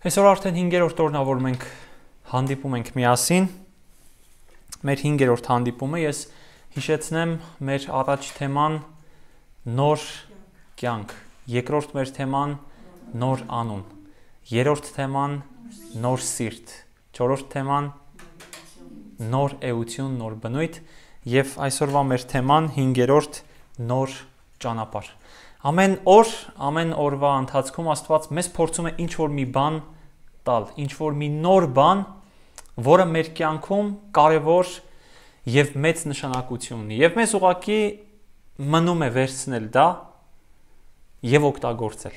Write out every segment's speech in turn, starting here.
Այսօր արդեն 5-րդ օրն է, որ մենք հանդիպում ենք միասին։ Մեր 5-րդ հանդիպումը ես հիշեցնեմ մեր առաջ թեման նոր կյանք, երկրորդ մեր թեման նոր անուն, երրորդ թեման նոր սիրտ, չորրորդ թեման նոր էություն, նոր բնույթ եւ այսօրվա մեր թեման 5-րդ նոր ճանապարհ։ Ամեն օր, ամեն օրվա ընթացքում Աստված մեզ փորձում է ինչ որ մի բան տալ, ինչ որ մի նոր բան, որը մեր կյանքում կարևոր եւ մեծ նշանակություն ունի։ Եվ մեզ ուղակի մնում է վերցնել դա եւ օգտագործել։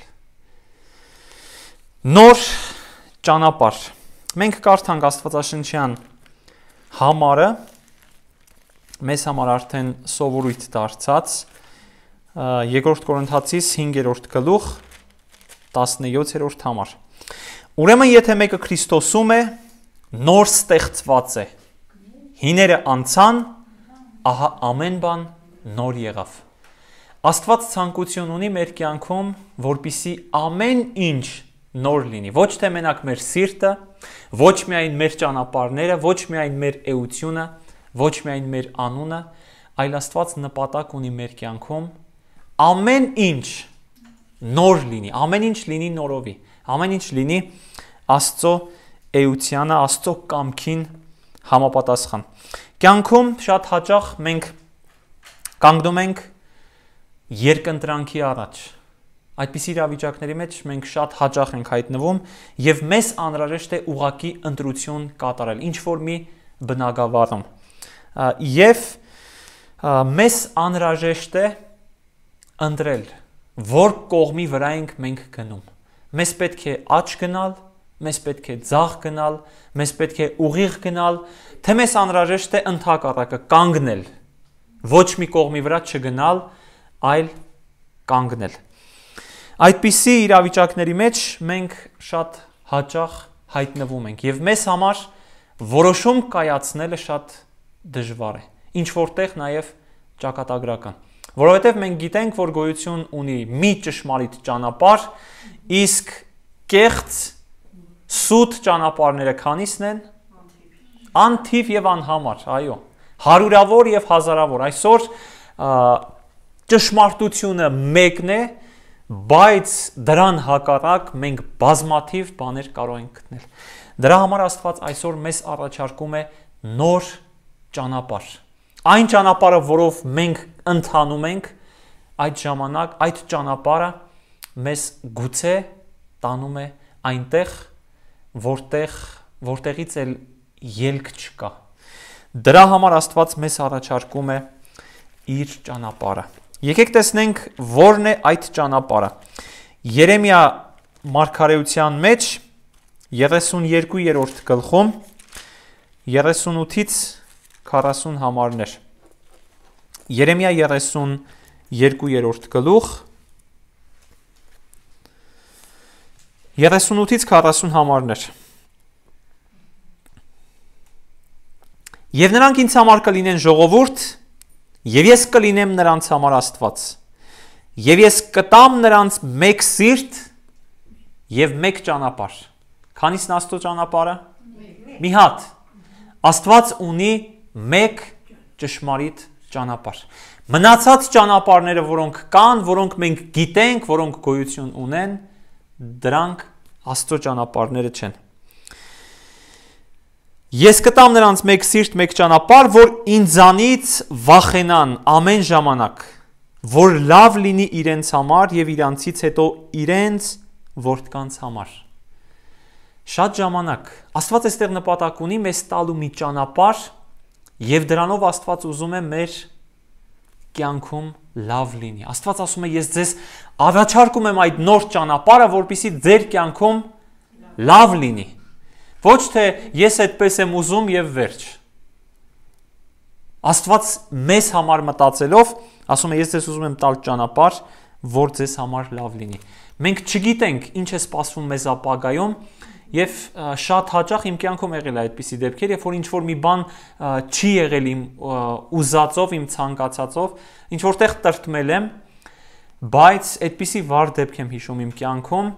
Նոր ճանապարհ։ Մենք կարդանք Աստվածաշնչյան համարը մեզ համար արդեն սովորույթ դարձած դա 2-րդ Կորինթացիս 5-րդ գլուխ 17-րդ համար։ Ուրեմն եթե մեկը Քրիստոսում է, նոր ստեղծված է։ Հիները անցան, ահա ամեն բան նոր եղավ։ Աստված ցանկություն ունի մեր կյանքում, որպիսի ամեն ինչ նոր լինի։ Ոչ թե մենակ մեր սիրտը, ոչ միայն մեր ճանապարհները, ոչ միայն մեր էությունը, ոչ միայն մեր անունը, այլ Աստված նպատակ ունի մեր կյանքում ամեն ինչ նոր լինի, ամեն ինչ լինի նորովի, ամեն ինչ լինի Աստծո էությանը, Աստծո կամքին համապատասխան։ Կյանքում շատ հաճախ մենք կանգնում ենք երկընտրանքի առաջ։ Այդպիսի իրավիճակների մեջ մենք շատ հաճախ ենք հայտնվում եւ մեզ անհրաժեշտ է ուղակի ընտրություն կատարել, ինչ որ մի բնագավառում։ Եվ մեզ անհրաժեշտ է ընտրել, որ կողմի վրա ենք մենք գնում։ Մեզ պետք է աճ գնալ, մեզ պետք է ցախ գնալ, մեզ պետք է ուղիղ գնալ, թե մեզ անհրաժեշտ է ընդհակառակը կանգնել։ Ոչ մի կողմի վրա չգնալ, այլ կանգնել։ Այդպիսի իրավիճակների մեջ մենք շատ հաճախ հայտնվում ենք եւ մեզ համար որոշում կայացնելը շատ դժվար է ինչ որտեղ նաեւ ճակատագրական Որովհետև մենք գիտենք, որ գոյություն ունի մի ճշմարիտ ճանապարհ, իսկ կեղծ սուտ ճանապարհները քանիսն են։ Անթիվ եւ անհամար, այո։ Հարյուրավոր եւ հազարավոր։ Այսօր ճշմարտությունը մեկն է, բայց դրան հակառակ մենք բազմաթիվ բաներ կարող ենք գտնել։ Դրա համար Աստված այսօր մեզ առաջարկում է նոր ճանապարհ։ Այն ճանապարհը, որով մենք ընթանում ենք այդ ժամանակ այդ ճանապարհը մեզ գուցե տանում է այնտեղ որտեղ որտեղից էլ ելք չկա դրա համար աստված մեզ առաջարկում է իր ճանապարհը եկեք տեսնենք որն է այդ ճանապարհը Երեմիա մարգարեության մեջ 32-րդ գլխում 38-ից 40 համարներ Երեմիա 32-րդ գլուխ 38-ից 40 համարներ Եվ նրանք ինձ համար կլինեն ժողովուրդ, եւ ես կլինեմ նրանց համար Աստված։ Եվ ես կտամ նրանց մեկ սիրտ եւ մեկ ճանապարհ։ Քանիսն Աստծո ճանապարհը։ Մի հատ։ Աստված ունի մեկ ճշմարիտ ճանապարհ։ Մնացած ճանապարհները, որոնք կան, որոնք մենք գիտենք, որոնք գոյություն ունեն, դրանք Աստծո ճանապարհները չեն։ Ես կտամ նրանց մեկ սիրտ, մեկ ճանապարհ, որ ինձանից վախենան ամեն ժամանակ, որ լավ լինի իրենց համար եւ իրանցից հետո իրենց որդկանց համար։ Շատ ժամանակ Աստված էստեղ նպատակ ունի մեզ տալու մի ճանապարհ, Եվ դրանով Աստված ուզում է մեր կյանքում լավ լինի։ Աստված ասում է, ես ձեզ առաջարկում եմ այդ նոր ճանապարհը, որպիսի ձեր կյանքում լավ լինի։ Ոչ թե ես այդպես եմ ուզում եւ վերջ։ Աստված մեզ համար մտածելով ասում է, ես ձեզ ուզում եմ տալ ճանապարհ, որ ձեզ համար լավ լինի։ Մենք չգիտենք ինչ է սպասվում մեզ ապագայում, Եվ շատ հաճախ իմ կյանքում եղել է այդպիսի դեպքեր, երբ որ ինչ որ մի բան չի եղել իմ ուզածով, իմ ցանկացածով, ինչ որտեղ տրտմել եմ, բայց այդպիսի վառ դեպք եմ հիշում իմ կյանքում,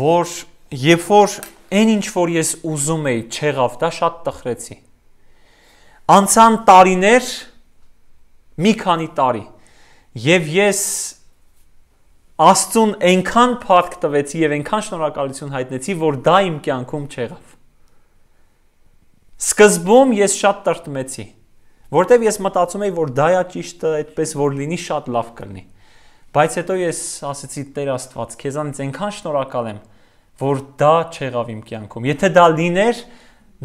որ երբ որ այն ինչ որ ես ուզում էի, չեղավ, դա շատ տխրեցի։ Անցան տարիներ, մի քանի տարի, եւ ես Աստծուն այնքան փառք տվեցի եւ այնքան շնորհակալություն հայտնեցի, որ դա իմ կյանքում չեղավ։ Սկզբում ես շատ տրտմեցի, որտեւ ես մտածում էի, որ դա է ճիշտը, այդպես որ լինի շատ լավ կլինի։ Բայց հետո ես ասեցի Տեր Աստված, քեզանից այնքան շնորհակալ եմ, որ դա չեղավ իմ կյանքում։ Եթե դա լիներ,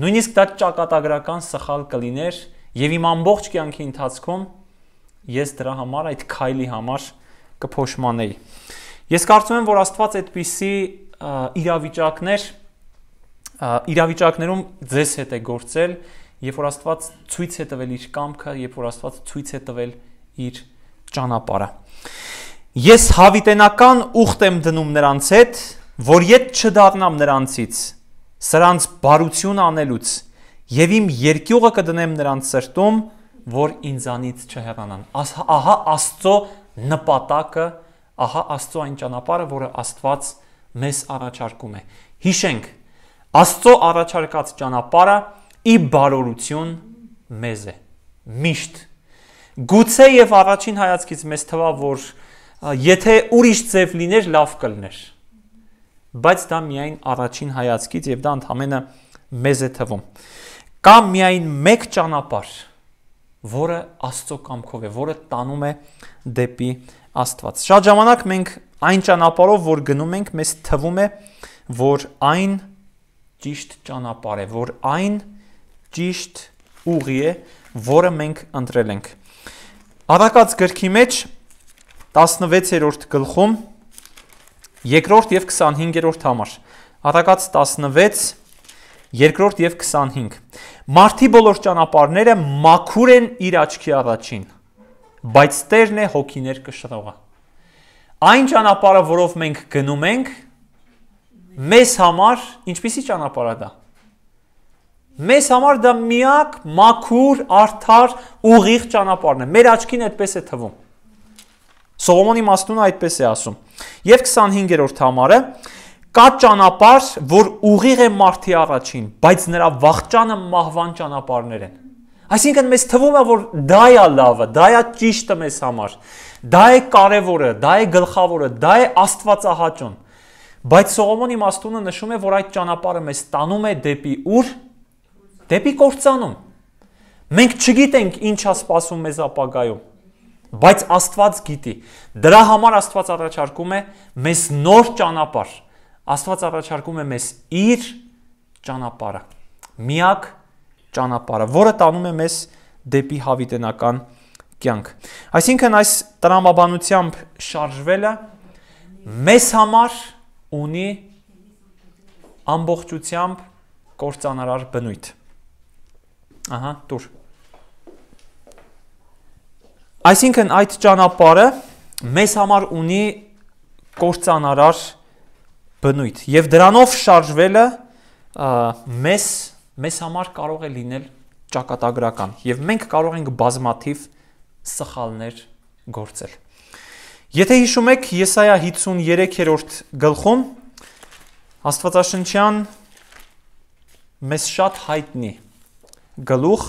նույնիսկ դա ճակատագրական սխալ կլիներ եւ իմ ամբողջ կյանքի ընթացքում ես դրա համար այդ քայլի համար կփոշմանեի։ Ես կարծում եմ, որ Աստված այդպիսի իրավիճակներ իրավիճակներում ձեզ հետ է գործել, երբ որ Աստված ցույց է տվել իր կամքը, երբ որ Աստված ցույց է տվել իր ճանապարհը։ Ես հավիտենական ուխտ եմ դնում նրանց հետ, որ իդ չդառնամ նրանցից, սրանց բարություն անելուց, եւ իմ երկյուղը կդնեմ նրանց սրտում, որ ինձանից չհեռանան։ Ահա Աստծո նպատակը, ահա Աստծո այն ճանապարհը, որը Աստված մեզ առաջարկում է։ Հիշենք, Աստծո առաջարկած ճանապարհը ի բարօրություն մեզ է։ Միշտ։ Գուցե եւ առաջին հայացքից մեզ թվա, որ եթե ուրիշ ձև լիներ, լավ կլներ։ Բայց դա միայն առաջին հայացքից եւ դա ընդհանրապես մեզ է թվում։ Կամ միայն մեկ ճանապարհ որը Աստծո կամքով է, որը տանում է դեպի Աստված։ Շատ ժամանակ մենք այն ճանապարհով, որ գնում ենք, մեզ թվում է, որ այն ճիշտ ճանապարհ է, որ այն ճիշտ ուղի է, որը մենք ընտրել ենք։ Առակած գրքի մեջ 16-րդ գլխում 2-րդ եւ 25-րդ համար։ Առակած 16 Երկրորդ եւ 25։ Մարտի բոլոր ճանապարհները մաքուր են իր աչքի առաջին, բայց Տերն է հոգիներ կշռողը։ Այն ճանապարհը, որով մենք գնում ենք, մեզ համար ինչպիսի ճանապարհ է դա։ Մեզ համար դա միակ մաքուր, արդար, ուղիղ ճանապարհն է։ Մեր աչքին այդպես է թվում։ Սողոմոնի մաստունը այդպես է ասում։ Եվ 25-րդ համարը կա ճանապարհ, որ ուղիղ է մարտի առաջին, բայց նրա վաղճանը մահվան ճանապարհներ են։ Այսինքն մեզ թվում է, որ դա է լավը, դա է ճիշտը մեզ համար։ Դա է կարևորը, դա է գլխավորը, դա է Աստվածահաճոն։ Բայց Սողոմոն իմաստունը նշում է, որ այդ ճանապարհը մեզ տանում է դեպի ուր։ Դեպի կործանում։ Մենք չգիտենք ինչա սպասում մեզ ապագայում, բայց Աստված գիտի։ Դրա համար Աստված առաջարկում է մեզ նոր ճանապարհ Աստված առաջարկում է մեզ իր ճանապարհը, միակ ճանապարհը, որը տանում է մեզ դեպի հավիտենական կյանք։ Այսինքն այս տրամաբանությամբ շարժվելը մեզ համար ունի ամբողջությամբ կործանարար բնույթ։ Ահա, դուր։ Այսինքն այդ ճանապարհը մեզ համար ունի կործանարար բնույթ բնույթ եւ դրանով շարժվելը մեզ մեզ համար կարող է լինել ճակատագրական եւ մենք կարող ենք բազմաթիվ սխալներ գործել։ Եթե հիշում եք Եսայա 53-րդ գլխում Աստվածաշնչյան մեզ շատ հայտնի գլուխ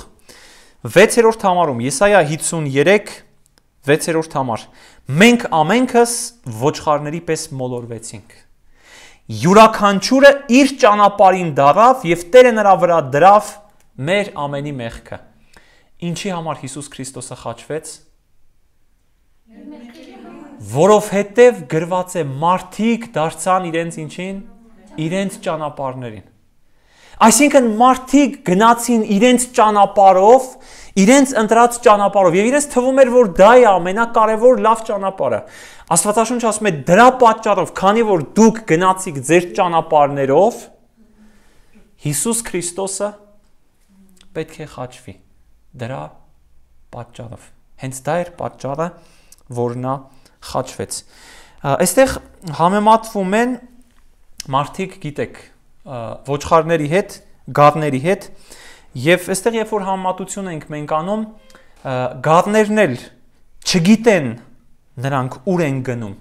6-րդ համարում Եսայա 53 6-րդ համար մենք ամենքս ոչխարների պես մոլորվեցինք յուրաքանչյուրը իր ճանապարհին դարավ եւ Տերը նրա վրա դրավ մեր ամենի մեղքը։ Ինչի համար Հիսուս Քրիստոսը խաչվեց։ Որովհետեւ գրված է մարդիկ դարձան իրենց ինչին, իրենց ճանապարհներին։ Այսինքն մարդիկ գնացին իրենց ճանապարհով իրենց ընտրած ճանապարհով եւ իրենց թվում էր որ դա է ամենակարևոր լավ ճանապարհը աստվածաշունչը ասում է դրա պատճառով քանի որ դուք գնացիք ձեր ճանապարհներով Հիսուս Քրիստոսը պետք է խաչվի դրա պատճառով հենց դա էր պատճառը որ նա խաչվեց այստեղ համեմատվում են մարդիկ գիտեք ոչխարների հետ, գառների հետ, Եվ այստեղ երբ որ համատություն ենք մենք անում, գառներն էլ չգիտեն նրանք ուր են գնում։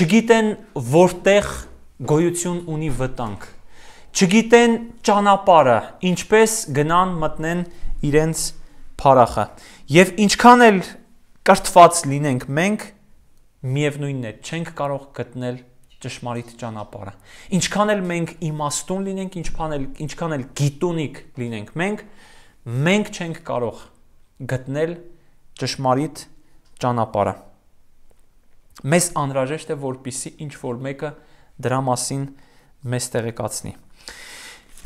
Չգիտեն որտեղ գոյություն ունի վտանգ։ Չգիտեն ճանապարհը, ինչպես գնան մտնեն իրենց փարախը։ Եվ ինչքան էլ կրթված լինենք մենք, միևնույնն է, չենք կարող գտնել ճշմարիտ ճանապարհը։ Ինչքան էլ մենք իմաստուն լինենք, ինչքան էլ ինչքան էլ գիտունիկ լինենք մենք, մենք չենք կարող գտնել ճշմարիտ ճանապարհը։ Մեզ անհրաժեշտ է որպիսի ինչ որ մեկը դրա մասին մեզ տեղեկացնի։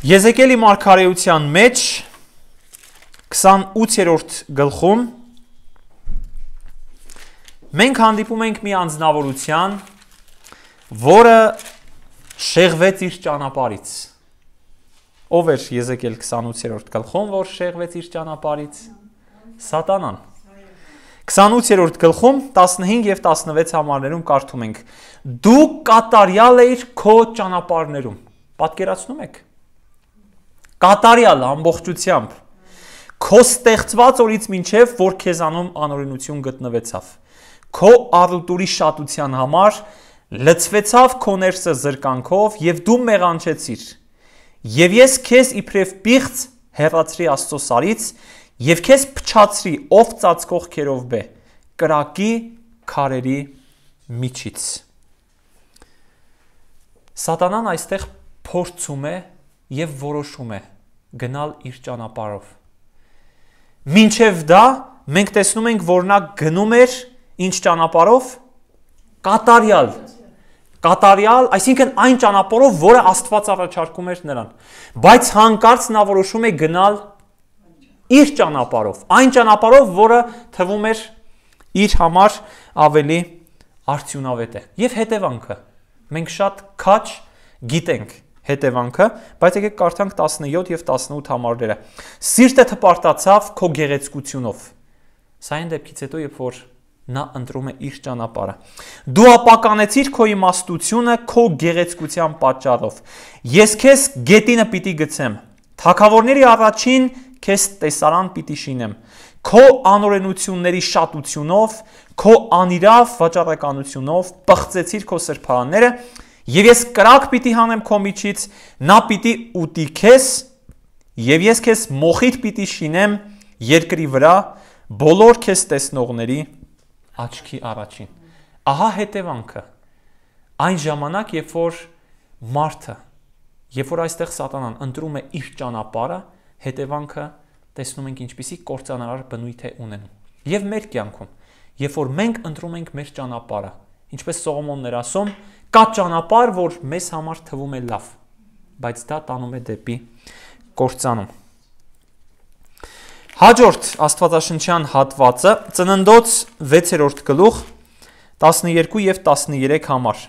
Եզեկելի մարգարեության մեջ 28-րդ գլխում մենք հանդիպում ենք մի անznավորության, որը շեղվեց իր ճանապարից։ Ով էր Եզեկել 28-րդ գլխում, որ շեղվեց իր ճանապարից։ Սատանան։ 28-րդ գլխում 15 եւ 16 համարներում կարդում ենք. Դու կատարյալ էիր քո ճանապարներում։ Պատկերացնում եք։ Կատարյալ ամբողջությամբ։ Քո ստեղծված օրից մինչև որ քեզանում անօրինություն գտնվեցավ։ Քո առուտուրի շատության համար լծվեցավ քո ներսը զրկանքով եւ դու մեղանչեցիր։ Եվ ես քեզ իբրև պիղծ հեռացրի Աստծո սարից եւ քեզ փչացրի ով ծածկող քերով բե կրակի քարերի միջից։ Սատանան այստեղ փորձում է եւ որոշում է գնալ իր ճանապարով։ Մինչև դա մենք տեսնում ենք, որ նա գնում էր ինչ ճանապարով կատարյալ կատարյալ, այսինքն այն ճանապարհով, որը Աստված առաջարկում էր նրան։ Բայց հանկարծ նա որոշում է գնալ իր ճանապարհով, այն ճանապարհով, որը թվում էր իր համար ավելի արդյունավետ է։ Եվ հետևանքը։ Մենք շատ քաչ գիտենք հետևանքը, բայց եկեք կարդանք 17 եւ 18 համարները։ Սիրտը թպարտացավ քո գեղեցկությունով։ Սա այն դեպքից հետո, երբ որ նա ընտրում է իր ճանապարհը։ Դու ապականեցիր քո իմաստությունը քո գեղեցկության պատճառով։ Ես քեզ գետինը պիտի գցեմ։ Թակավորների առաջին քեզ տեսարան պիտի շինեմ։ Քո անօրենությունների շատությունով, քո անիրավ վաճառականությունով պղծեցիր քո սրբարանները, եւ ես կրակ պիտի հանեմ քո միջից, նա պիտի ուտի քեզ, եւ ես քեզ մոխիթ պիտի շինեմ երկրի վրա բոլոր քեզ տեսնողների աչքի առաջին։ Ահա հետևանքը։ Այն ժամանակ, երբ որ մարդը, երբ որ այստեղ սատանան ընտրում է իր ճանապարհը, հետևանքը տեսնում ենք ինչպիսի կործանարար բնույթ է ունենում։ Եվ մեր կյանքում, երբ որ մենք ընտրում ենք մեր ճանապարհը, ինչպես Սողոմոնն էր ասում, կա ճանապարհ, որ մեզ համար թվում է լավ, բայց դա տանում է դեպի կործանում։ Հաջորդ Աստվածաշնչյան հատվածը ծննդոց 6-րդ գլուխ 12 եւ 13 համար։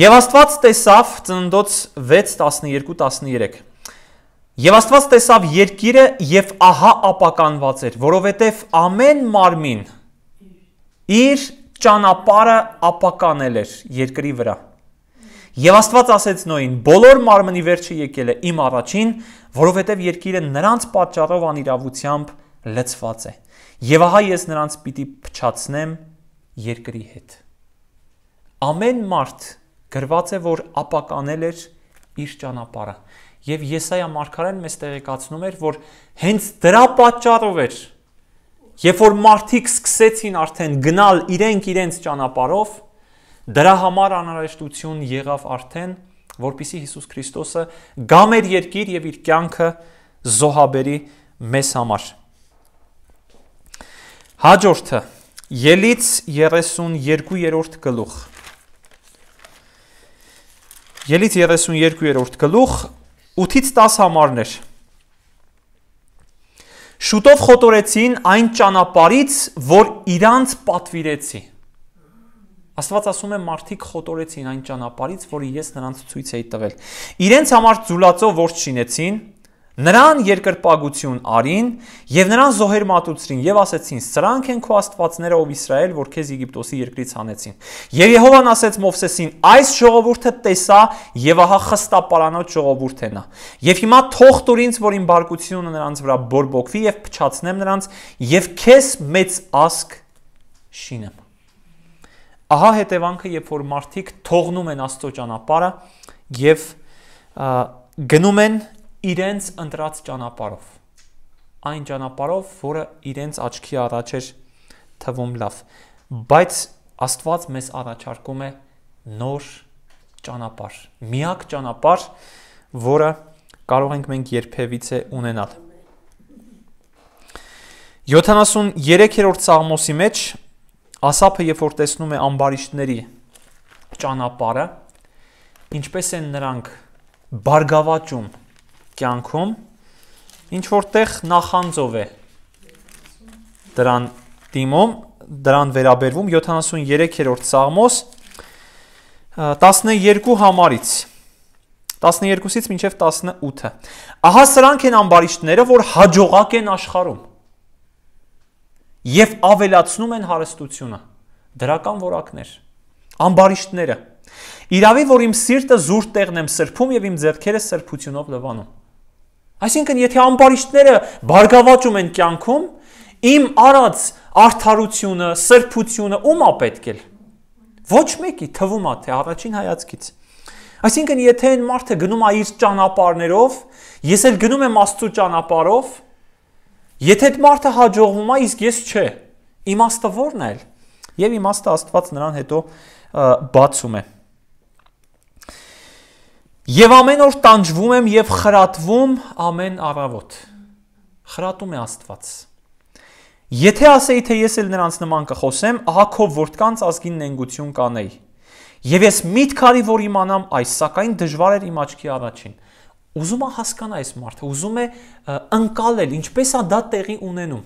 Եվ Աստված տեսավ ծննդոց 6:12-13 Եվ Աստված տեսավ երկիրը եւ ահա ապականված էր, որովհետեւ ամեն մարմին իր ճանապարհը ապականել էր երկրի վրա։ Եվ Աստված ասեց Նոյին. «Բոլոր մարմնի վերջը եկել է իմ առաջին, որովհետև երկիրը նրանց պատճառով անիրավությամբ լցված է։ Եվ ահա ես նրանց պիտի փչացնեմ երկրի հետ»։ Ամեն մարդ գրված է, որ ապականել էր իր ճանապարհը։ Եվ Եսայա մարգարեն մեզ տեղեկացնում էր, որ հենց դրա պատճառով էր Երբ որ մարդիկ սկսեցին արդեն գնալ իրենք իրենց ճանապարով, իրենք Դրա համար անհրաժեշտություն եղավ արդեն, որpիսի Հիսուս Քրիստոսը գա մեր երկիր եւ իր կյանքը զոհաբերի մեզ համար։ Հաջորդը Ելից 32-րդ գլուխ Ելից 32-րդ գլուխ 8-ից 10 համարներ։ Շուտով խոտորեցին այն ճանապարից, որ իրանց պատվիրեցի։ Աստված ասում է մարդիկ խոտորեցին այն ճանապարից, որը ես նրանց ցույց էի տվել։ Իրենց համար զուլացով ворց շինեցին, նրան երկրպագություն արին եւ նրան զոհեր մատուցրին եւ ասեցին. «Սրանք են քո աստվածները, ով Իսրայել, որ քեզ Եգիպտոսի երկրից հանեցին»։ Եվ Եհովան ասեց Մովսեսին. «Այս ժողովուրդը տեսա եւ ահա խստապարանոց ժողովուրդ է նա։ Եվ հիմա թող տուր ինձ, որ իմ բարկությունը նրանց վրա բորբոքվի եւ փչացնեմ նրանց եւ քեզ մեծ ասկ շինեմ»։ Ահա հետևանքը, երբ որ մարդիկ թողնում են Աստծո ճանապարհը եւ գնում են իրենց ընտրած ճանապարհով։ Այն ճանապարհով, որը իրենց աչքի առաջ էր թվում լավ։ Բայց Աստված մեզ առաջարկում է նոր ճանապարհ, միակ ճանապարհ, որը կարող ենք մենք երբևիցե ունենալ։ 73-րդ Սաղմոսի մեջ Ասափը երբ որ տեսնում է ամբարիշտների ճանապարհը, ինչպես են նրանք բարգավաճում կյանքում, ինչ որտեղ նախանձով է դրան դիմում, դրան վերաբերվում 73-րդ Սաղմոս 12 համարից 12-ից մինչև 18-ը։ Ահա սրանք են ամբարիշտները, որ հաջողակ են աշխարում եւ ավելացնում են հարստությունը։ Դրական որակներ, ամբարիշտները։ Իրավի, որ իմ սիրտը զուր տեղն եմ սրբում եւ իմ ձեռքերը սրբությունով լվանում։ Այսինքն, եթե ամբարիշտները բարգավաճում են կյանքում, իմ արած արդարությունը, սրբությունը ո՞մա պետք է։ Ոչ մեկի թվում է թե առաջին հայացքից։ Այսինքն, եթե այն մարդը գնում է իր ճանապարներով, ես էլ գնում եմ Աստծո ճանապարով, Եթե այդ մարդը հաջողվում է, իսկ ես չէ։ Իմաստը ո՞րն է։ Եվ իմաստը Աստված նրան հետո բացում է։ Եվ ամեն օր տանջվում եմ եւ խրատվում ամեն առավոտ։ Խրատում է Աստված։ Եթե ասեի, թե ես էլ նրանց նման կխոսեմ, ահա քո որդկանց ազգին նենգություն կանեի։ Եվ ես միտք արի, որ իմանամ այս, սակայն դժվար էր իմ աչքի առաջին։ Ուզում է հասկանա այս մարդը, ուզում է ընկալել, ինչպես է դա տեղի ունենում։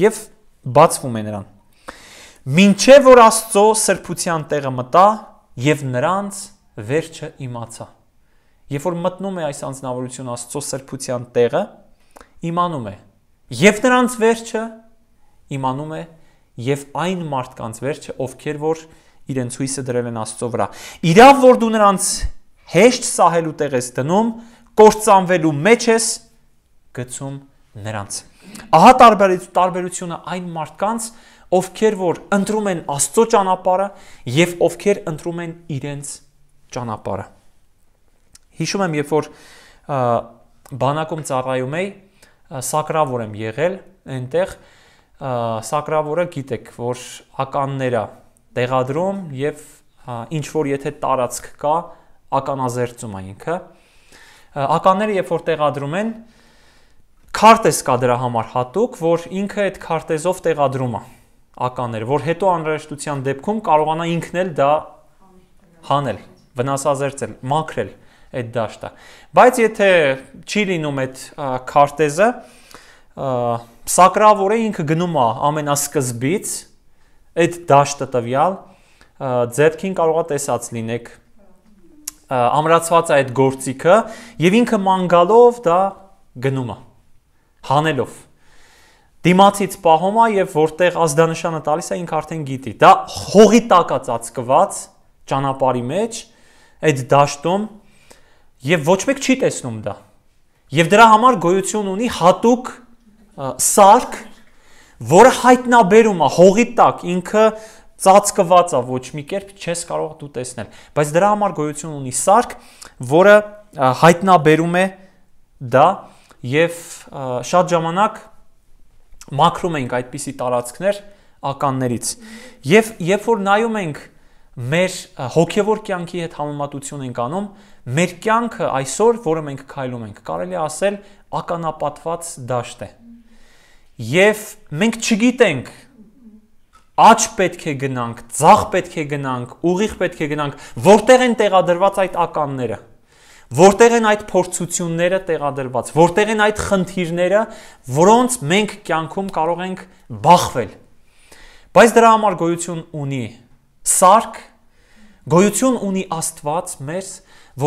Եվ բացվում է նրան։ Մինչև որ Աստծո սրբության տեղը մտա եւ նրանց վերջը իմացա։ Երբ որ մտնում է այս անznավորություն Աստծո սրբության տեղը, իմանում է եւ նրանց վերջը իմանում է եւ այն մարդկանց վերջը, ովքեր որ իրենց հույսը դրել են Աստծո վրա։ Իրավ որ դու նրանց հեշտ սահելու տեղ ես դնում, կործանվելու մեջ ես գցում նրանց։ Ահա տարբերությունը այն մարդկանց, ովքեր որ ընտրում են Աստծո ճանապարհը եւ ովքեր ընտրում են իրենց ճանապարհը։ Հիշում եմ, երբ որ բանակում ծառայում էի, սակրավոր եմ եղել այնտեղ սակրավորը գիտեք, որ ականներ է տեղադրում եւ ինչ որ եթե տարածք կա, ականազերծում է ինքը։ Ականները երբ որ տեղադրում են, քարտեզ կա դրա համար հատուկ, որ ինքը այդ քարտեզով տեղադրում է ականներ, որ հետո անհրաժեշտության դեպքում կարողանա ինքն էլ դա հանել, վնասազերծել, մաքրել այդ դաշտը։ Բայց եթե չի լինում այդ քարտեզը, սակրավոր է ինքը գնում է ամենասկզբից այդ դաշտը տվյալ ձերքին կարողա տեսած լինեք ամրացված է այդ գործիքը եւ ինքը մանգալով դա գնում է հանելով դիմացից պահոմա եւ որտեղ ազդանշանը տալիս է ինքը արդեն գիտի դա հողի տակա ծածկված ճանապարհի մեջ այդ դաշտում եւ ոչ մեկ չի տեսնում դա եւ դրա համար գոյություն ունի հատուկ սարք որը հայտնաբերում է հողի տակ ինքը ծածկված է ոչ մի կերպ չես կարող դու տեսնել բայց դրա համար գոյություն ունի սարք որը հայտնաբերում է դա եւ շատ ժամանակ մաքրում ենք այդպիսի տարածքներ ականներից եւ երբ որ նայում ենք մեր հոգևոր կյանքի հետ համեմատություն ենք անում մեր կյանքը այսօր որը մենք քայլում ենք կարելի ասել ականապատված դաշտ է եւ մենք չգիտենք աճ պետք է գնանք, ցախ պետք է գնանք, ուղիղ պետք է գնանք, որտեղ են տեղադրված այդ ականները։ Որտեղ են այդ փորձությունները տեղադրված, որտեղ են այդ խնդիրները, որոնց մենք կյանքում կարող ենք բախվել։ Բայց դրա համար գոյություն ունի սարք, գոյություն ունի Աստված մեզ,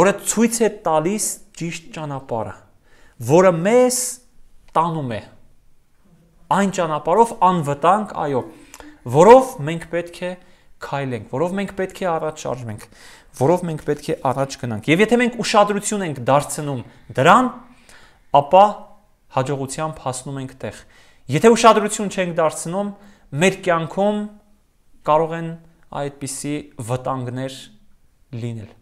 որը ցույց է տալիս ճիշտ ճանապարհը, որը մեզ տանում է այն ճանապարհով անվտանգ, այո, որով մենք պետք է քայլենք, որով մենք պետք է առաջ շարժվենք, որով մենք պետք է առաջ գնանք։ Եվ եթե մենք ուշադրություն ենք դարձնում դրան, ապա հաջողությամբ հասնում ենք տեղ։ Եթե ուշադրություն չենք դարձնում, մեր կյանքում կարող են այդպիսի վտանգներ լինել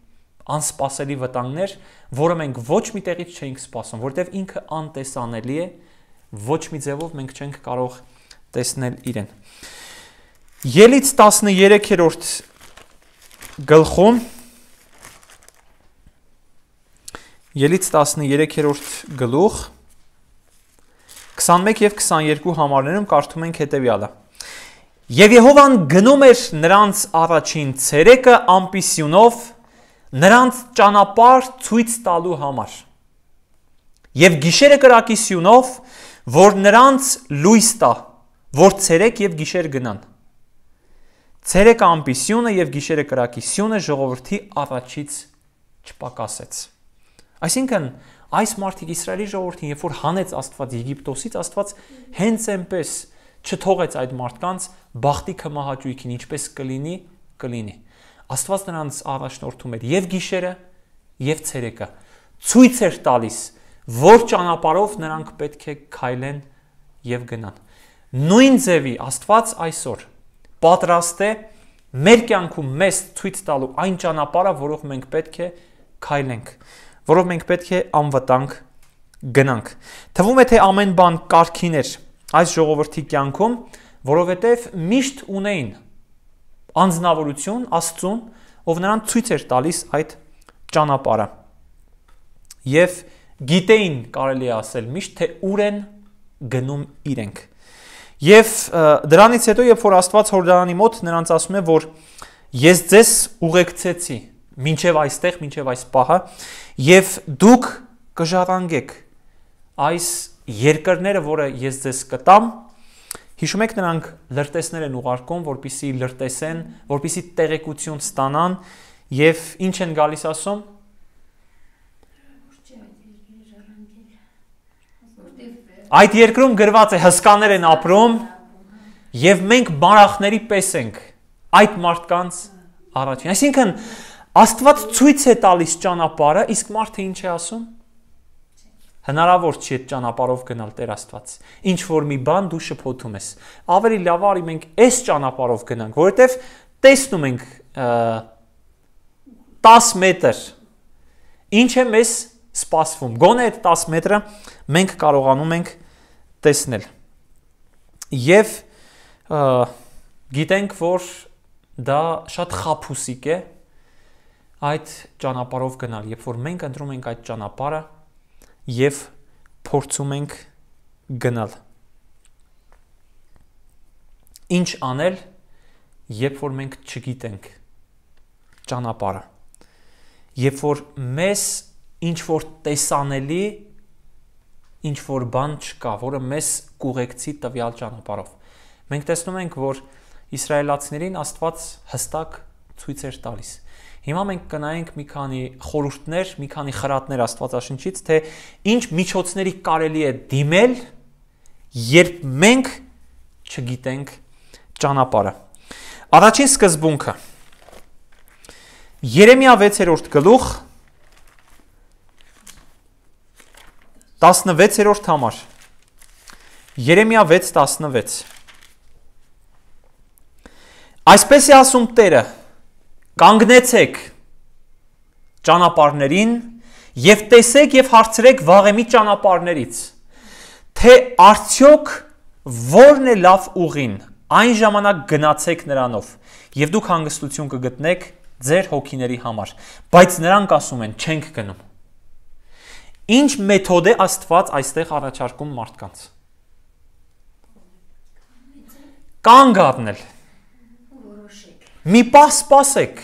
անսպասելի վտանգներ, որը մենք ոչ մի տեղից չենք սպասում, որովհետև ինքը անտեսանելի է, ոչ մի ձևով մենք չենք կարող տեսնել իրեն։ Ելից 13-րդ գլխում Ելից 13-րդ գլուխ 21 եւ 22 համարներում կարդում ենք հետեւյալը Եվ Եհովան գնում էր նրանց առաջին ցերեկը ամպիսյունով նրանց ճանապարհ ցույց տալու համար Եվ գիշերը կրակի սյունով որ նրանց լույս տա որ ցերեկ եւ գիշեր գնան Ցերեկ ամբիսիոնը եւ գիշերը կրակիսիոնը ժողովրդի առաջից չպակասեց։ Այսինքն այս մարդիկ Իսրայելի ժողովրդին երբ որ հանեց Աստված Եգիպտոսից, Աստված հենց այնպես չթողեց այդ մարդկանց բախտի կմահաճույքին, ինչպես կլինի, կլինի։ Աստված նրանց առաջնորդում էր եւ գիշերը, եւ ցերեկը։ Ցույց էր տալիս, որ ճանապարով նրանք պետք է քայլեն եւ գնան։ Նույն ձևի Աստված այսօր պատրաստ է մեր կյանքում մեզ ցույց տալու այն ճանապարհը, որով մենք պետք է քայլենք, որով մենք պետք է անվտանգ գնանք։ Թվում է թե ամեն բան կարքին էր այս ժողովրդի կյանքում, որովհետև միշտ ունեին անznավորություն Աստծուն, ով նրան ցույց էր տալիս այդ ճանապարհը։ Եվ գիտեին, կարելի է ասել, միշտ թե ուր են գնում իրենք։ Եվ դրանից հետո, երբ որ Աստված Հորդանանի մոտ նրանց ասում է, որ ես ձեզ ուղեկցեցի մինչև այստեղ, մինչև այս պահը, եւ դուք կժառանգեք այս երկրները, որը ես ձեզ կտամ, Հիշում եք նրանք լրտեսներ են ուղարկում, որpիսի լրտեսեն, որpիսի տեղեկություն ստանան եւ ինչ են գալիս ասում Այդ երկրում գրված է հսկաներ են ապրում եւ մենք բարախների պես ենք այդ մարդկանց առաջին։ Այսինքն Աստված ցույց է տալիս ճանապարհը, իսկ մարդը ինչ է ասում։ Հնարավոր չի այդ ճանապարհով գնալ Տեր Աստված։ Ինչ որ մի բան դու շփոթում ես։ Ավելի լավ արի մենք այս ճանապարհով գնանք, որովհետև տեսնում ենք 10 մետր ինչ է մեզ սպասվում։ Գոնե այդ 10 մետրը մենք կարողանում ենք տեսնել։ Եվ գիտենք, որ դա շատ խափուսիկ է այդ ճանապարհով գնալ, երբ որ մենք ընտրում ենք այդ ճանապարհը եւ փորձում ենք գնալ։ Ինչ անել, երբ որ մենք չգիտենք ճանապարհը։ Երբ որ մեզ ինչ որ տեսանելի ինչ որ բան չկա, որը մեզ կուղեկցի տվյալ ճանապարով։ Մենք տեսնում ենք, որ իսրայելացիներին Աստված հստակ ցույց էր տալիս։ Հիմա մենք կնայենք մի քանի խորհուրդներ, մի քանի խրատներ Աստվածաշնչից, թե ինչ միջոցների կարելի է դիմել, երբ մենք չգիտենք ճանապարհը։ Առաջին սկզբունքը Երեմիա 6-րդ գլուխ 16-րդ համար։ Երեմիա 6:16։ Այսպես է ասում Տերը. Կանգնեցեք ճանապարհներին եւ տեսեք եւ հարցրեք վաղեմի ճանապարհներից, թե արդյոք որն է լավ ուղին։ Այն ժամանակ գնացեք նրանով եւ դուք հանգստություն կգտնեք ձեր հոգիների համար։ Բայց նրանք ասում են, չենք գնում։ Ինչ մեթոդ է Աստված այստեղ առաջարկում մարդկանց։ Կանգ առնել։ Մի պահ սպասեք։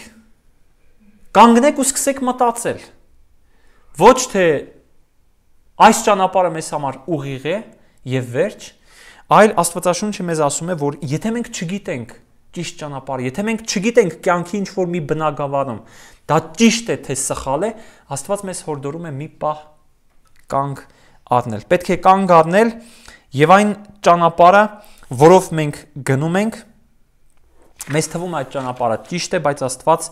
Կանգնեք ու սկսեք մտածել։ Ոչ թե այս ճանապարհը մեզ համար ուղիղ է եւ վերջ, այլ Աստվածաշունչը մեզ ասում է, որ եթե մենք չգիտենք ճիշտ ճանապարհը, եթե մենք չգիտենք կյանքի ինչ որ մի բնագավառում, դա ճիշտ է թե սխալ է, Աստված մեզ հորդորում է մի պահ կանգ ադնել։ Պետք է կանգ ադնել եւ այն ճանապարհը, որով մենք գնում ենք, մեզ թվում է այդ ճանապարհը ճիշտ է, բայց Աստված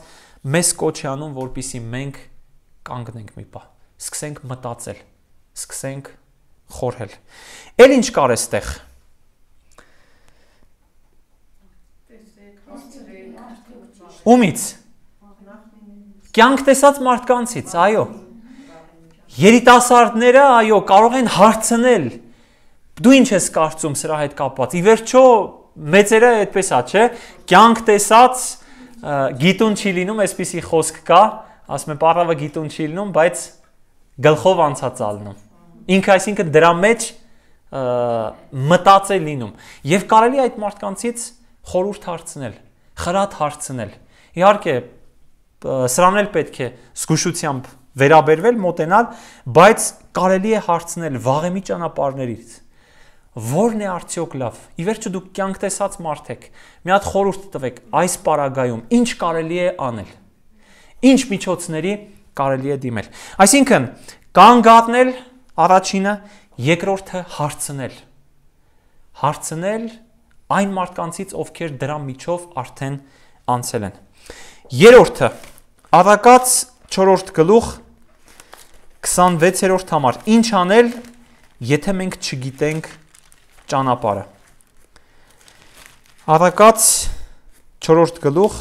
մեզ կոչ է անում, որպիսի մենք կանգնենք մի պահ, սկսենք մտածել, սկսենք խորհել։ Էլ ինչ կար էստեղ։ Ումից։ Կյանք տեսած մարդկանցից, այո երիտասարդները, այո, կարող են հարցնել դու ինչ ես կարծում սրա հետ կապված։ Ի վերջո մեծերը այդպես է, չէ՞։ Կյանք տեսած գիտուն չի լինում, այսպիսի խոսք կա, ասում են պարավը գիտուն չի լինում, բայց գլխով անցած ալնում։ Ինքը այսինքն դրա մեջ մտած է լինում եւ կարելի այդ մարդկանցից խորուրդ հարցնել, խրատ հարցնել։ Իհարկե սրանել պետք է զգուշությամբ վերաբերվել, մոտենալ, բայց կարելի է հարցնել վաղեմի ճանապարհներից որն է արդյոք լավ։ Ի վերջո դուք կյանք տեսած մարդ եք։ Մի հատ խորհուրդ տվեք այս պարագայում ինչ կարելի է անել։ Ինչ միջոցների կարելի է դիմել։ Այսինքն, կանգատնել առաջինը, երկրորդը հարցնել։ Հարցնել այն մարդկանցից, ովքեր դրա միջով արդեն անցել են։ Երրորդը, առակած 4-րդ գլուխ 26-րդ համար ինչ անել, եթե մենք չգիտենք ճանապարհը։ Առակած 4-րդ գլուխ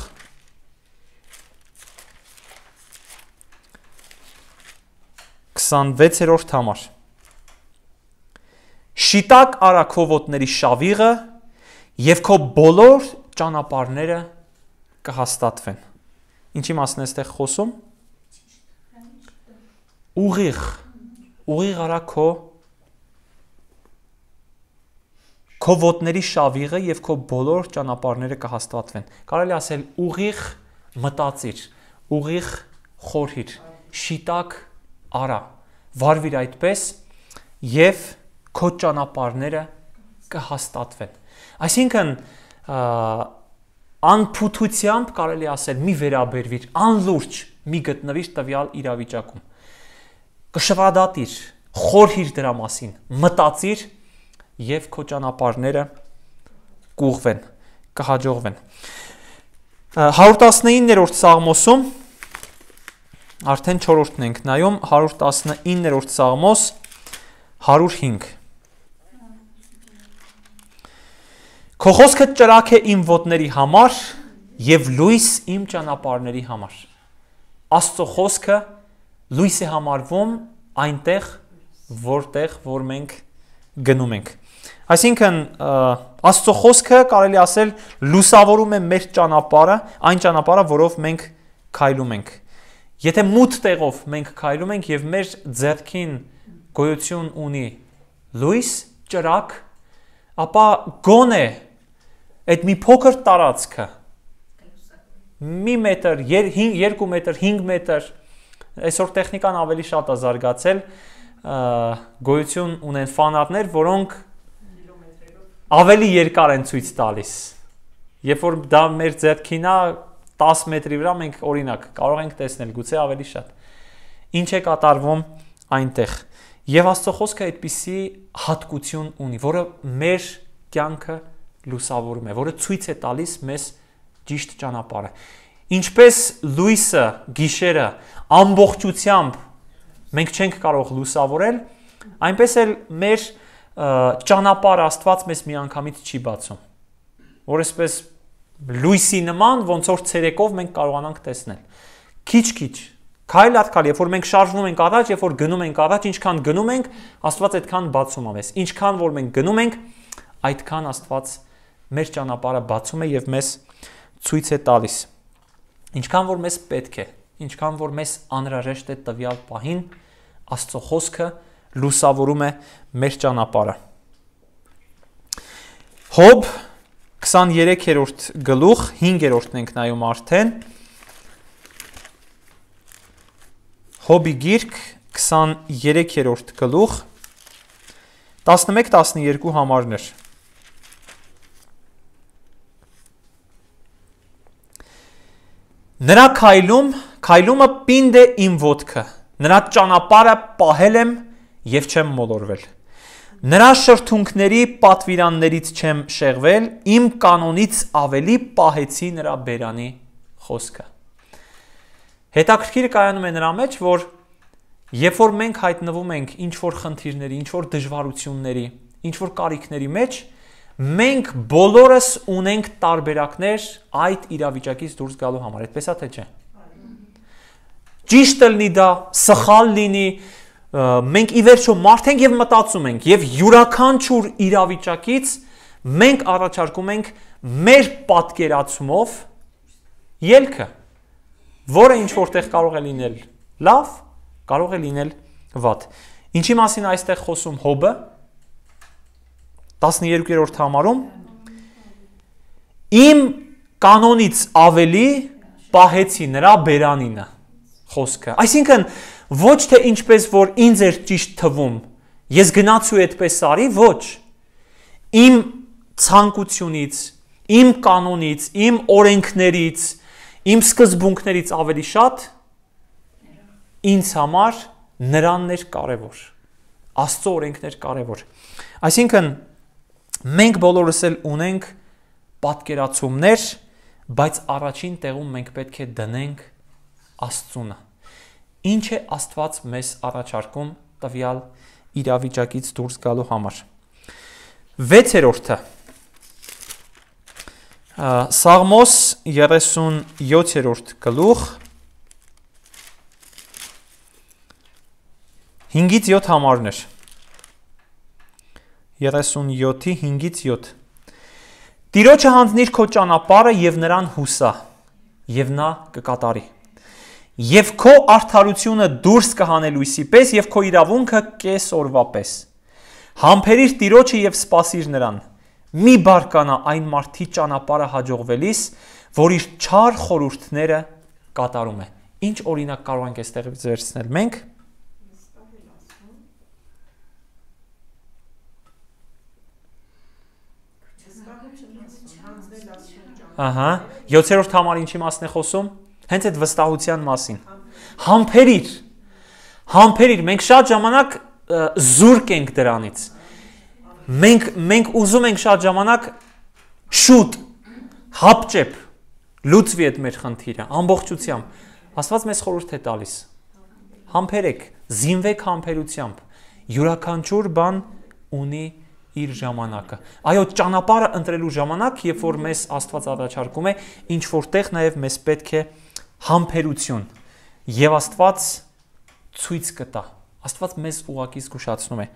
Քսանվեցերորդ համար Շիտակ արա քո ոտների շավիղը եւ քո բոլոր ճանապարհները կհաստատվեն։ Ինչի մասն է այստեղ խոսում ուղիղ ուղիղ արա քո քո ոտների շավիղը եւ քո բոլոր ճանապարհները կհաստատվեն։ Կարելի ասել ուղիղ մտածիր, ուղիղ խորհիր, շիտակ արա, վարվիր այդպես եւ քո ճանապարհները կհաստատվեն։ Այսինքն անփութությամբ կարելի ասել մի վերաբերվիր, անլուրջ մի գտնվիր տվյալ իրավիճակում կշվադատիր, խորհիր դրա մասին, մտածիր եւ քո ճանապարհները կուղվեն, կհաջողվեն։ 119-րդ Սաղմոսում արդեն 4-րդն ենք նայում 119-րդ Սաղմոս 105 Քո խոսքը ճրակ է իմ ոտների համար եւ լույս իմ ճանապարհների համար Աստծո խոսքը լույս է համարվում այնտեղ, որտեղ որ մենք գնում ենք։ Այսինքն Աստծո խոսքը կարելի ասել լուսավորում է մեր ճանապարհը, այն ճանապարհը, որով մենք քայլում ենք։ Եթե մութ տեղով մենք քայլում ենք եւ մեր ձեռքին գոյություն ունի լույս, ճրակ, ապա գոնե այդ մի փոքր տարածքը մի մետր, 2 մետր, 5 մետր այսօր տեխնիկան ավելի շատ է զարգացել գոյություն ունեն ֆանատներ, որոնք ավելի երկար են ցույց տալիս։ Երբ որ դա մեր ձեռքին է 10 մետրի վրա մենք օրինակ կարող ենք տեսնել գուցե ավելի շատ։ Ինչ է կատարվում այնտեղ։ Եվ Աստծո խոսքը այդպիսի հատկություն ունի, որը մեր կյանքը լուսավորում է, որը ցույց է տալիս մեզ ճիշտ ճանապարհը։ Ինչպես լույսը գիշերը ամբողջությամբ մենք չենք կարող լուսավորել, այնպես էլ մեր ճանապարհ Աստված մեզ միանգամից չի բացում։ Որ այսպես լույսի նման ոնց որ ցերեկով մենք կարողանանք տեսնել։ Քիչ-քիչ Քայլ հատ քայլ, երբ որ մենք շարժվում ենք առաջ, երբ որ գնում ենք առաջ, ինչքան գնում ենք, Աստված այդքան բացում ա մեզ։ Ինչքան որ մենք գնում ենք, այդքան Աստված մեր ճանապարհը բացում է եւ մեզ ցույց է տալիս։ Ինչքան որ մեզ պետք է, ինչքան որ մեզ անհրաժեշտ է տվյալ պահին, Աստծո խոսքը լուսավորում է մեր ճանապարհը։ Հոբ 23-րդ գլուխ 5-րդն ենք նայում արդեն։ Հոբի գիրք 23-րդ գլուխ 11-12 համարներ։ Նրա քայլում, քայլումը պինդ է իմ ոդքը։ Նրա ճանապարհը պահել եմ եւ չեմ մոլորվել։ Նրա շրթունքների պատվիրաններից չեմ շեղվել, իմ կանոնից ավելի պահեցի նրա բերանի խոսքը։ Հետաքրքիրը կայանում է նրա մեջ, որ երբ որ մենք հայտնվում ենք ինչ որ խնդիրների, ինչ որ դժվարությունների, ինչ որ կարիքների մեջ, մենք բոլորս ունենք տարբերակներ այդ իրավիճակից դուրս գալու համար, այդպես է թե չէ։ Ճիշտ լինի դա, սխալ լինի, մենք ի վերջո մարդ ենք եւ մտածում ենք եւ յուրաքանչյուր իրավիճակից մենք առաջարկում ենք մեր պատկերացումով ելքը, որը ինչ որտեղ կարող է լինել լավ, կարող է լինել վատ։ Ինչի մասին այստեղ խոսում Հոբը, 12-րդ համարում իմ կանոնից ավելի պահեցի նրա բերանինը խոսքը։ Այսինքն ոչ թե ինչպես որ ինձ էր ճիշտ թվում, ես գնացու այդպես արի, ոչ։ Իմ ցանկությունից, իմ կանոնից, իմ օրենքներից, իմ սկզբունքներից ավելի շատ ինձ համար նրանն էր կարևոր։ Աստծո օրենքներ կարևոր։ Այսինքն Մենք բոլորս էլ ունենք պատկերացումներ, բայց առաջին տեղում մենք պետք է դնենք Աստծունը։ Ինչ է Աստված մեզ առաջարկում տվյալ իրավիճակից դուրս գալու համար։ 6-րդը Սաղմոս 37-րդ գլուխ 5-ից 7 համարներ 37-ի 5-ից 7 Տիրոջը հանձնիր քո ճանապարհը եւ նրան հուսա եւ նա կկատարի եւ քո արդարությունը դուրս կհանե լույսի պես եւ քո իրավունքը կես օրվա պես Համբերիր Տիրոջը եւ սпасիր նրան մի բարկանա այն մարդի ճանապարհը հաջողվելիս որ իր չար խորհուրդները կատարում է ինչ օրինակ կարող ենք այստեղից վերցնել մենք Ահա, 7-րդ համարի ինչի մասն է խոսում։ Հենց այդ վստահության մասին։ Համբերիր։ Համբերիր, մենք շատ ժամանակ զուրկ ենք դրանից։ Մենք մենք ուզում ենք շատ ժամանակ շուտ հապճեպ լուծվի այդ մեր խնդիրը ամբողջությամբ։ Աստված մեզ խորհուրդ է տալիս։ Համբերեք, զինվեք համբերությամբ։ Յուրաքանչյուր բան ունի իր ժամանակը։ Այո, ճանապարհը ընտրելու ժամանակ, երբ որ մեզ Աստված առաջարկում է, ինչ որտեղ նաև մեզ պետք է համբերություն։ Եվ Աստված ցույց կտա։ Աստված մեզ ուղակի զգուշացնում է։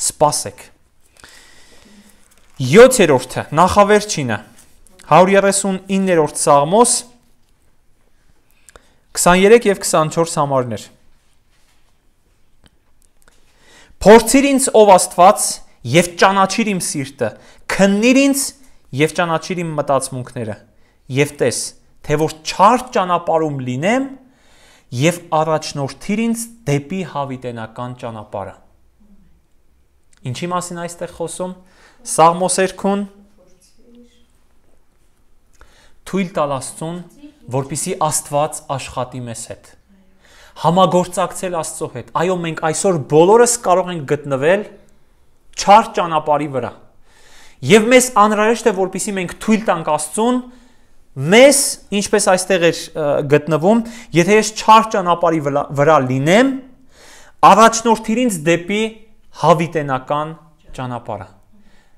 Սպասեք։ 7-րդը, նախավերջինը, 139-րդ Սաղմոս 23 եւ 24 համարներ։ Փորձիր ինձ ով Աստված եւ ճանաչիր իմ սիրտը, քննիր ինձ եւ ճանաչիր իմ մտածմունքները եւ տես, թե որ չար ճանապարհում լինեմ եւ առաջնորդիր ինձ դեպի հավիտենական ճանապարհը։ Ինչի մասին այստեղ խոսում։ Սաղմոսերքուն թույլ տալ Աստծուն, որpիսի Աստված աշխատի մեզ հետ։ Համագործակցել Աստծո հետ։ Այո, մենք այսօր բոլորս կարող ենք գտնվել չար ճանապարհի վրա։ Եվ մեզ անհրաժեշտ է, որpիսի մենք թույլ տանք Աստծուն, մեզ, ինչպես այստեղ էր գտնվում, եթե ես չար ճանապարհի վրա, վրա լինեմ, առաջնորդիր ինձ դեպի հավիտենական ճանապարհը։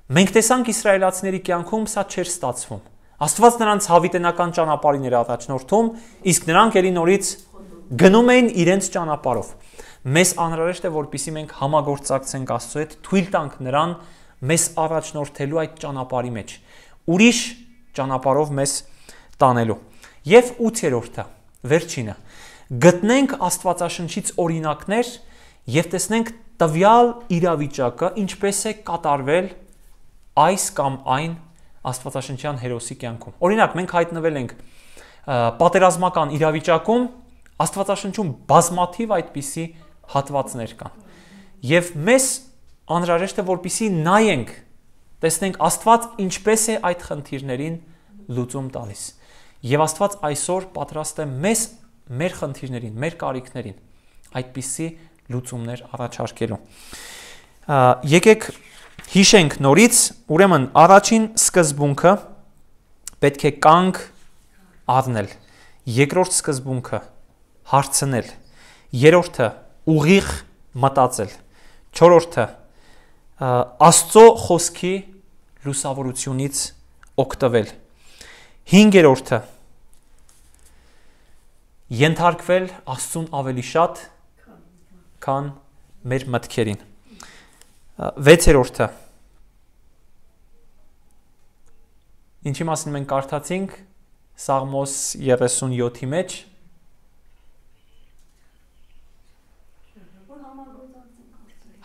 Մենք տեսանք իսրայելացիների կյանքում սա չէր ստացվում։ Աստված նրանց հավիտենական ճանապարհին էր առաջնորդում, իսկ նրանք ելի նորից գնում էին իրենց ճանապարհով մեզ անհրաժեշտ է որպիսի մենք համագործակցենք Աստծո հետ, թույլ տանք նրան մեզ առաջնորդելու այդ ճանապարհի մեջ։ Ուրիշ ճանապարհով մեզ տանելու։ Եվ 8-րդը, վերջինը։ Գտնենք Աստվածաշնչից օրինակներ եւ տեսնենք տվյալ իրավիճակը ինչպես է կատարվել այս կամ այն Աստվածաշնչյան հերոսի կյանքում։ Օրինակ, մենք հայտնվել ենք պատերազմական իրավիճակում, Աստվածաշնչում բազմաթիվ այդպիսի հատվածներ կան։ Եվ մեզ անհրաժեշտ է որպիսի նայենք, տեսնենք Աստված ինչպես է այդ խնդիրներին լուծում տալիս։ Եվ Աստված այսօր պատրաստ է մեզ մեր խնդիրներին, մեր կարիքներին այդպիսի լուծումներ առաջարկելու։ Եկեք հիշենք նորից, ուրեմն առաջին սկզբունքը պետք է կանգ առնել, երկրորդ սկզբունքը հարցնել, երրորդը ուղիղ մտածել։ 4-րդը Աստծո խոսքի լուսավորությունից օգտվել։ 5-րդը ենթարկվել Աստծուն ավելի շատ քան մեր մտքերին։ 6-րդը Ինչի մասին մենք կարդացինք Սաղմոս 37-ի մեջ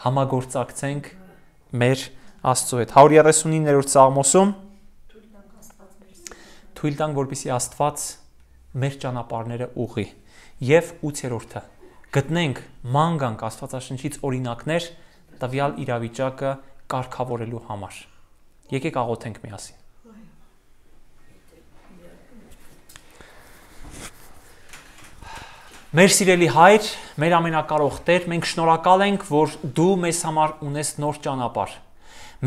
համագործակցենք մեր Աստծո հետ։ 139-րդ Սաղմոսում թույլ տանք, որպեսզի Աստված մեր ճանապարհները ուղի։ Եվ 8-րդը գտնենք ման գանք Աստվածաշնչից օրինակներ տվյալ իրավիճակը կարգավորելու համար։ Եկեք աղոթենք միասին։ Մեր սիրելի Հայր, մեր ամենակարող Տեր, մենք շնորհակալ ենք, որ դու մեզ համար ունես նոր ճանապարհ։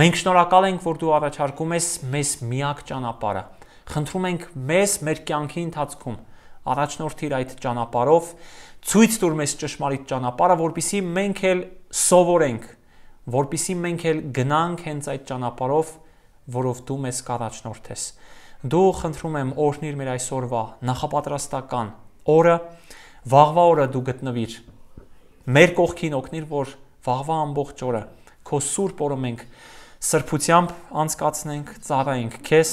Մենք շնորհակալ ենք, որ դու առաջարկում ես մեզ միակ ճանապարհը։ Խնդրում ենք մեզ մեր կյանքի ընթացքում առաջնորդիր այդ ճանապարհով, ցույց տուր մեզ ճշմարիտ ճանապարհը, որբիսի մենք էլ սովորենք, որբիսի մենք էլ գնանք հենց այդ ճանապարհով, որով դու մեզ կառաջնորդես։ Դու խնդրում եմ օրհնիր մեր այսօրվա նախապատրաստական օրը, որ Վաղվա օրը դու գտնվիր։ Մեր կողքին օգնիր, որ վաղվա ամբողջ օրը քո սուրբ օրը մենք սրբությամբ անցկացնենք, ծառայենք քեզ,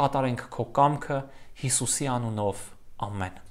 կատարենք քո կամքը Հիսուսի անունով։ Ամեն։